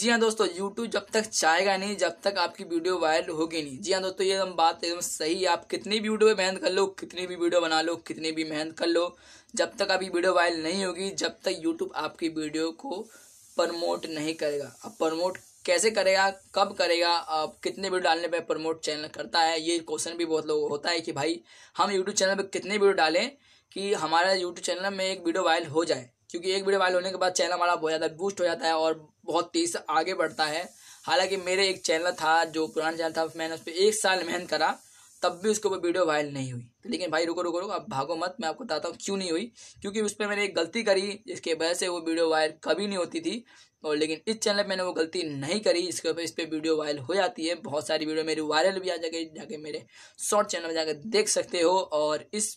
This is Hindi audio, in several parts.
जी हाँ दोस्तों यूट्यूब जब तक चाहेगा नहीं जब तक आपकी वीडियो वायरल होगी नहीं जी हाँ दोस्तों ये हम बात एकदम सही है आप कितनी भी यूट्यूब मेहनत कर लो कितनी भी वीडियो बना लो कितनी भी मेहनत कर लो जब तक आपकी वीडियो वायरल नहीं होगी जब तक यूट्यूब आपकी वीडियो को प्रमोट नहीं करेगा अब प्रमोट कैसे करेगा कब करेगा आप कितने वीडियो डालने पर प्रमोट चैनल करता है ये क्वेश्चन भी बहुत लोग होता है कि भाई हम यूट्यूब चैनल पर कितने वीडियो डालें कि हमारा यूट्यूब चैनल में एक वीडियो वायरल हो जाए क्योंकि एक वीडियो वायरल होने के बाद चैनल हमारा बहुत ज़्यादा बूस्ट हो जाता है और बहुत तेज आगे बढ़ता है हालांकि मेरे एक चैनल था जो पुराना चैनल था मैंने उस पर एक साल मेहनत करा तब भी उसके ऊपर वीडियो वायरल नहीं हुई तो लेकिन भाई रुको रुको रुको अब भागो मत मैं आपको बताता हूँ क्यों नहीं हुई क्योंकि उस पर मैंने एक गलती करी जिसके वजह से वो वीडियो वायरल कभी नहीं होती थी और लेकिन इस चैनल पर मैंने वो गलती नहीं करी इसके ऊपर इस पर वीडियो वायरल हो जाती है बहुत सारी वीडियो मेरी वायरल भी आ जाके जाके मेरे शॉर्ट चैनल में जाकर देख सकते हो और इस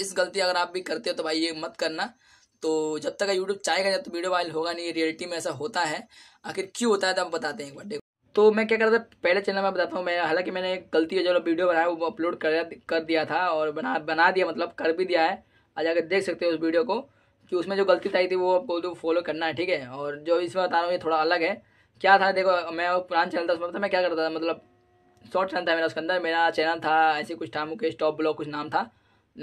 इस गलती अगर आप भी करते हो तो भाई ये मत करना तो जब तक यूट्यूब चाहेगा जब तक वीडियो वायरल होगा नहीं रियलिटी में ऐसा होता है आखिर क्यों होता है तो हम बताते हैं एक बार देखो तो मैं क्या करता था पहले चैनल में बताता हूँ मैं हालांकि मैंने एक गलती जो वीडियो बनाया वो अपलोड कर कर दिया था और बना बना दिया मतलब कर भी दिया है आज अगर देख सकते हो उस वीडियो को कि उसमें जो गलती आई थी वो आपको तो फॉलो करना है ठीक है और जो इसमें बता रहा हूँ ये थोड़ा अलग है क्या था देखो मैं पुराना चैनल था उसमें मैं क्या करता था मतलब शॉर्ट चैनल था मेरा उसके अंदर मेरा चैनल था ऐसे कुछ था मुकेश टॉप ब्लॉग कुछ नाम था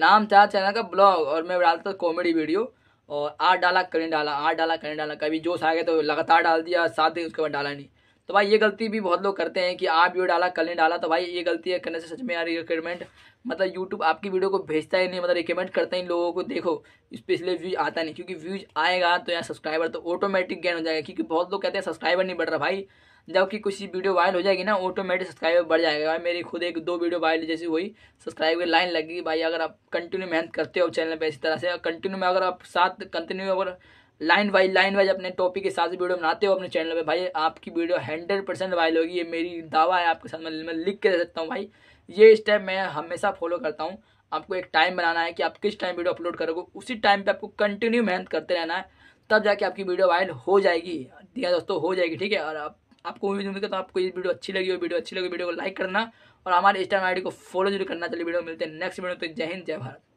नाम था चैनल का ब्लॉग और मैं डालता था कॉमेडी वीडियो और आठ डाला करेंट डाला आठ डाला करेंट डाला कभी जोश आ गया तो लगातार डाल दिया सात दिन उसके बाद डाला नहीं तो भाई ये गलती भी बहुत लोग करते हैं कि आप वीडियो डाला कल नहीं डाला तो भाई ये गलती है करने से सच में यार रिकमेंड मतलब यूट्यूब आपकी वीडियो को भेजता ही नहीं मतलब रिकमेंड करते हैं लोगों को देखो स्पेशली व्यूज आता नहीं क्योंकि व्यूज आएगा तो यहाँ सब्सक्राइबर तो ऑटोमेटिक गेन हो जाएगा क्योंकि बहुत लोग कहते हैं सब्सक्राइबर नहीं बढ़ रहा भाई जबकि कुछ वीडियो वायरल हो जाएगी ना ऑटोमेटिक सब्सक्राइबर बढ़ जाएगा भाई मेरी खुद एक दो वीडियो वायरल जैसी हुई सब्सक्राइबर लाइन लगी भाई अगर आप कंटिन्यू मेहनत करते हो चैनल पर इसी तरह से कंटिन्यू में अगर आप साथ कंटिन्यू अगर लाइन वाइज लाइन वाइज अपने टॉपिक के साथ वीडियो बनाते हो अपने चैनल पे भाई आपकी वीडियो हंड्रेड परसेंट वायरल होगी ये मेरी दावा है आपके साथ मैं लिख के दे सकता हूँ भाई ये स्टेप मैं हमेशा फॉलो करता हूँ आपको एक टाइम बनाना है कि आप किस टाइम वीडियो अपलोड करोगे उसी टाइम पर आपको कंटिन्यू मेहनत करते रहना है तब जाके आपकी वीडियो वायरल हो जाएगी ठीक है दोस्तों हो जाएगी ठीक है और आप आपको उम्मीद उम्मीद करता हूँ आपको ये वीडियो अच्छी लगी हो वीडियो अच्छी लगी वीडियो को लाइक करना और हमारे इंस्टाग्राम आई को फॉलो जरूर करना चलिए वीडियो मिलते हैं नेक्स्ट वीडियो तो जय हिंद जय भारत